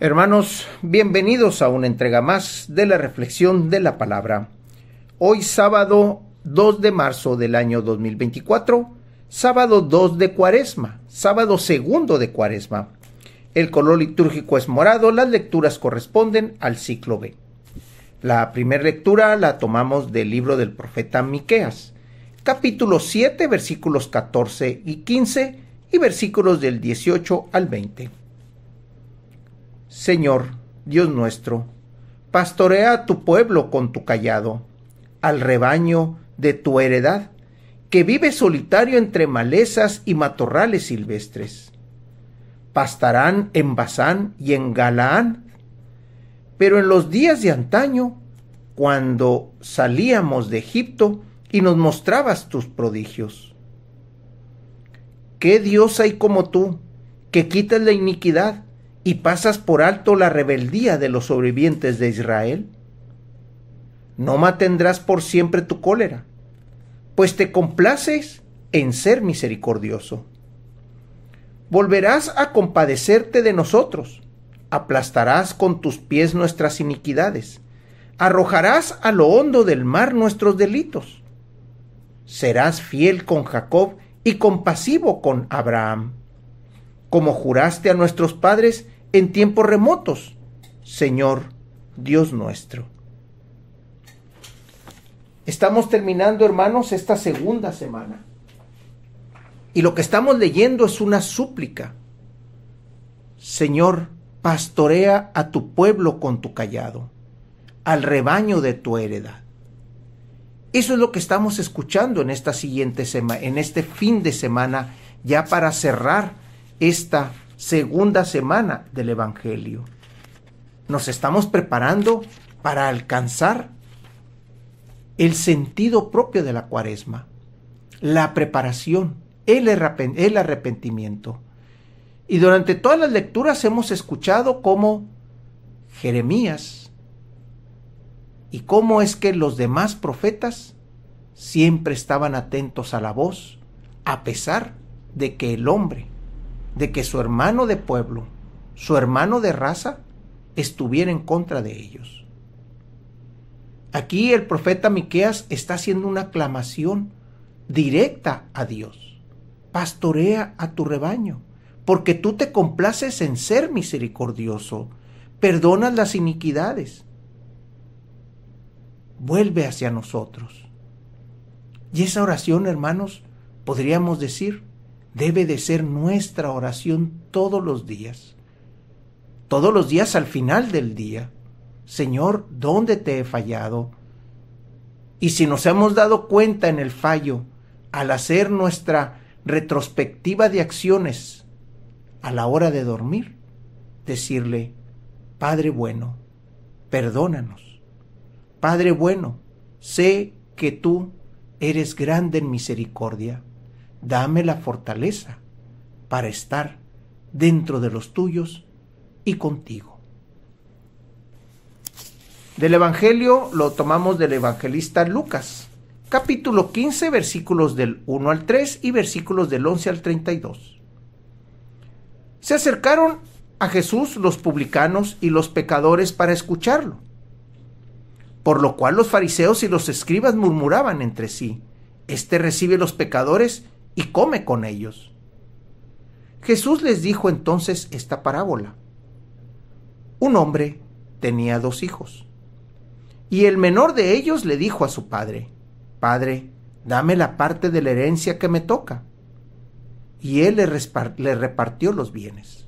Hermanos, bienvenidos a una entrega más de la reflexión de la palabra. Hoy sábado 2 de marzo del año 2024, sábado 2 de cuaresma, sábado segundo de cuaresma. El color litúrgico es morado, las lecturas corresponden al ciclo B. La primera lectura la tomamos del libro del profeta Miqueas, capítulo 7, versículos 14 y 15 y versículos del 18 al 20. Señor, Dios nuestro, pastorea a tu pueblo con tu callado, al rebaño de tu heredad, que vive solitario entre malezas y matorrales silvestres. Pastarán en Bazán y en Galaán, pero en los días de antaño, cuando salíamos de Egipto y nos mostrabas tus prodigios. ¿Qué Dios hay como tú, que quitas la iniquidad y pasas por alto la rebeldía de los sobrevivientes de Israel? No mantendrás por siempre tu cólera, pues te complaces en ser misericordioso. Volverás a compadecerte de nosotros, aplastarás con tus pies nuestras iniquidades, arrojarás a lo hondo del mar nuestros delitos. Serás fiel con Jacob y compasivo con Abraham. Como juraste a nuestros padres, en tiempos remotos, Señor Dios nuestro. Estamos terminando, hermanos, esta segunda semana. Y lo que estamos leyendo es una súplica. Señor, pastorea a tu pueblo con tu callado, al rebaño de tu heredad. Eso es lo que estamos escuchando en esta siguiente semana, en este fin de semana, ya para cerrar esta segunda semana del Evangelio. Nos estamos preparando para alcanzar el sentido propio de la cuaresma, la preparación, el, arrepentimiento. Y durante todas las lecturas hemos escuchado cómo Jeremías y cómo es que los demás profetas siempre estaban atentos a la voz, a pesar de que el hombre de que su hermano de pueblo, su hermano de raza, estuviera en contra de ellos. Aquí el profeta Miqueas está haciendo una aclamación directa a Dios. Pastorea a tu rebaño, porque tú te complaces en ser misericordioso, perdonas las iniquidades. Vuelve hacia nosotros. Y esa oración, hermanos, podríamos decir, debe de ser nuestra oración todos los días. Todos los días al final del día. Señor, ¿dónde te he fallado? Y si nos hemos dado cuenta en el fallo, al hacer nuestra retrospectiva de acciones a la hora de dormir, decirle, Padre bueno, perdónanos. Padre bueno, sé que tú eres grande en misericordia dame la fortaleza para estar dentro de los tuyos y contigo. Del Evangelio lo tomamos del evangelista Lucas, capítulo 15, versículos del 1 al 3 y versículos del 11 al 32. Se acercaron a Jesús los publicanos y los pecadores para escucharlo, por lo cual los fariseos y los escribas murmuraban entre sí, Este recibe los pecadores y come con ellos. Jesús les dijo entonces esta parábola. Un hombre tenía dos hijos, y el menor de ellos le dijo a su padre, Padre, dame la parte de la herencia que me toca. Y él le, repartió los bienes.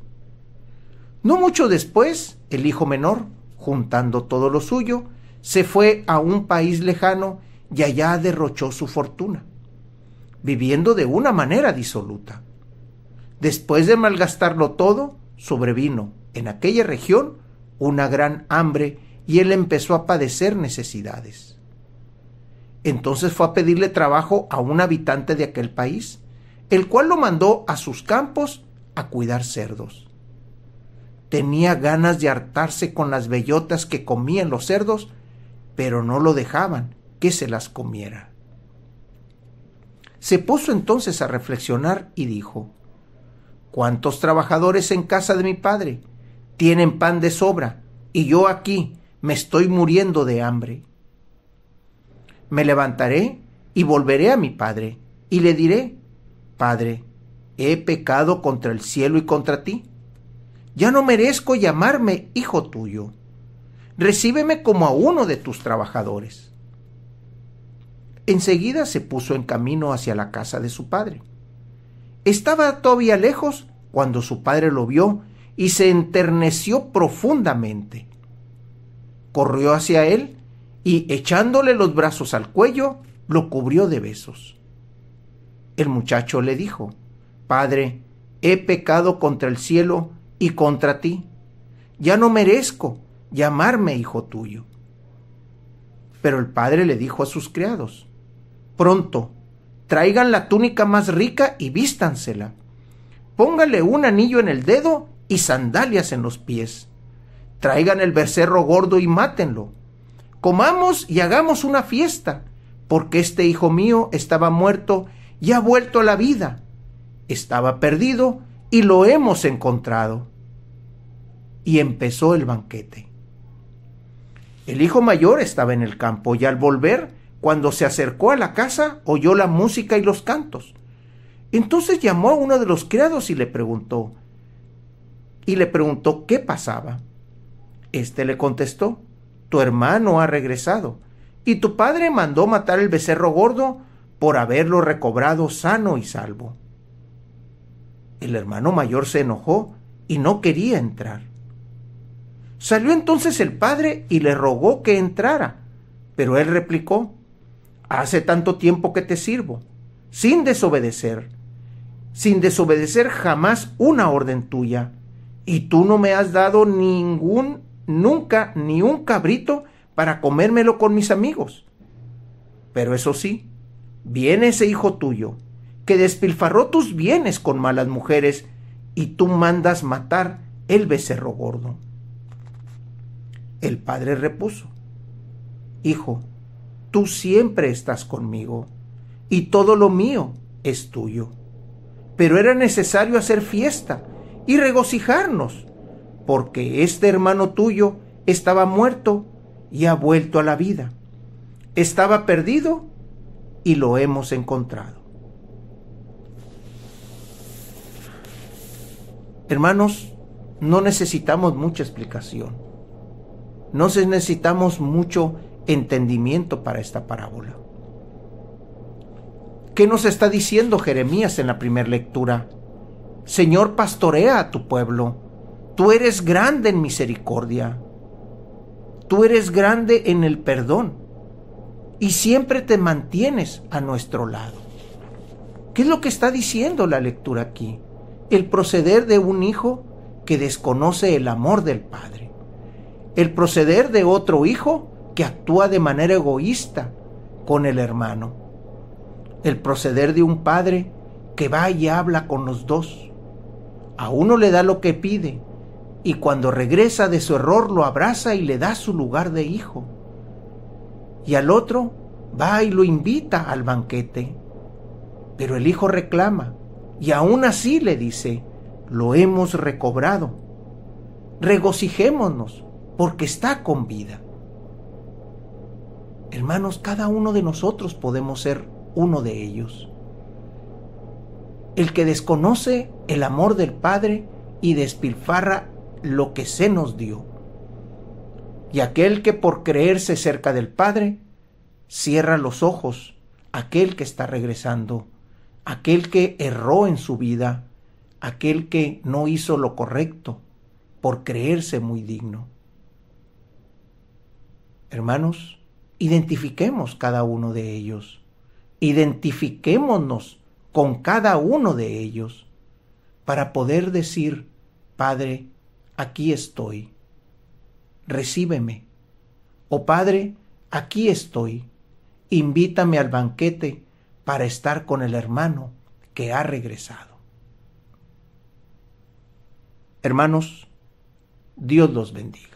No mucho después, el hijo menor, juntando todo lo suyo, se fue a un país lejano y allá derrochó su fortuna viviendo de una manera disoluta. Después de malgastarlo todo, sobrevino en aquella región una gran hambre y él empezó a padecer necesidades. Entonces fue a pedirle trabajo a un habitante de aquel país, el cual lo mandó a sus campos a cuidar cerdos. Tenía ganas de hartarse con las bellotas que comían los cerdos, pero no lo dejaban que se las comiera. Se puso entonces a reflexionar y dijo, ¿Cuántos trabajadores en casa de mi padre tienen pan de sobra y yo aquí me estoy muriendo de hambre? Me levantaré y volveré a mi padre y le diré, Padre, he pecado contra el cielo y contra ti. Ya no merezco llamarme hijo tuyo. Recíbeme como a uno de tus trabajadores. Enseguida se puso en camino hacia la casa de su padre. Estaba todavía lejos cuando su padre lo vio y se enterneció profundamente. Corrió hacia él y, echándole los brazos al cuello, lo cubrió de besos. El muchacho le dijo, Padre, he pecado contra el cielo y contra ti. Ya no merezco llamarme hijo tuyo. Pero el padre le dijo a sus criados, pronto. Traigan la túnica más rica y vístansela. Póngale un anillo en el dedo y sandalias en los pies. Traigan el becerro gordo y mátenlo. Comamos y hagamos una fiesta, porque este hijo mío estaba muerto y ha vuelto a la vida. Estaba perdido y lo hemos encontrado. Y empezó el banquete. El hijo mayor estaba en el campo y al volver cuando se acercó a la casa, oyó la música y los cantos. Entonces llamó a uno de los criados y le preguntó, y le preguntó qué pasaba. Este le contestó, tu hermano ha regresado, y tu padre mandó matar el becerro gordo por haberlo recobrado sano y salvo. El hermano mayor se enojó y no quería entrar. Salió entonces el padre y le rogó que entrara, pero él replicó, hace tanto tiempo que te sirvo, sin desobedecer, sin desobedecer jamás una orden tuya, y tú no me has dado ningún, nunca, ni un cabrito para comérmelo con mis amigos. Pero eso sí, viene ese hijo tuyo, que despilfarró tus bienes con malas mujeres, y tú mandas matar el becerro gordo. El padre repuso, Hijo, tú siempre estás conmigo, y todo lo mío es tuyo. Pero era necesario hacer fiesta y regocijarnos, porque este hermano tuyo estaba muerto y ha vuelto a la vida. Estaba perdido y lo hemos encontrado. Hermanos, no necesitamos mucha explicación. No necesitamos mucho entendimiento para esta parábola. ¿Qué nos está diciendo Jeremías en la primera lectura? Señor, pastorea a tu pueblo. Tú eres grande en misericordia. Tú eres grande en el perdón. Y siempre te mantienes a nuestro lado. ¿Qué es lo que está diciendo la lectura aquí? El proceder de un hijo que desconoce el amor del Padre. El proceder de otro hijo que actúa de manera egoísta con el hermano. El proceder de un padre que va y habla con los dos. A uno le da lo que pide y cuando regresa de su error lo abraza y le da su lugar de hijo. Y al otro va y lo invita al banquete. Pero el hijo reclama y aún así le dice, lo hemos recobrado. Regocijémonos porque está con vida. Hermanos, cada uno de nosotros podemos ser uno de ellos. El que desconoce el amor del Padre y despilfarra lo que se nos dio. Y aquel que por creerse cerca del Padre, cierra los ojos, aquel que está regresando, aquel que erró en su vida, aquel que no hizo lo correcto, por creerse muy digno. Hermanos, identifiquemos cada uno de ellos. Identifiquémonos con cada uno de ellos para poder decir, Padre, aquí estoy, recíbeme. O Padre, aquí estoy, invítame al banquete para estar con el hermano que ha regresado. Hermanos, Dios los bendiga.